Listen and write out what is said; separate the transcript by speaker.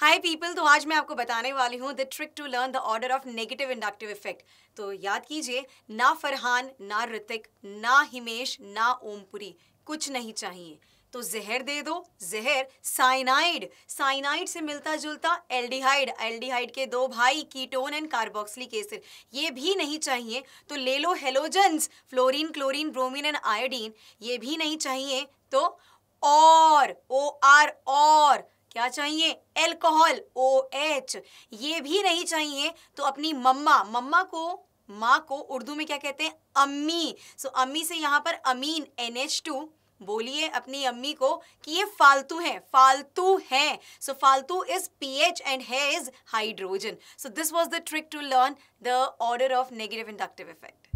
Speaker 1: हाय people तो आज मैं आपको बताने वाली हूँ the trick to learn the order of negative inductive effect तो याद कीजिए ना फरहान ना ऋतिक ना हिमेश ना ओमपुरी कुछ नहीं चाहिए तो जहर दे दो जहर साइनाइड साइनाइड से मिलता जुलता एल्डिहाइड एल्डिहाइड के दो भाई कीटोन एंड कार्बोक्सिलिक एसिड ये भी नहीं चाहिए तो ले लो halogen fluorine chlorine bromine and iodine ये भी नहीं चाहिए तो और ओ आर क्या चाहिए एल्कोहल ओ एच ये भी नहीं चाहिए तो अपनी मम्मा मम्मा को माँ को उर्दू में क्या कहते हैं अम्मी सो so, अम्मी से यहाँ पर अमीन एन एच टू बोलिए अपनी अम्मी को कि ये फालतू हैं फालतू हैं सो फालतू इज पी एच एंड है is hydrogen so this was the trick to learn the order of negative inductive effect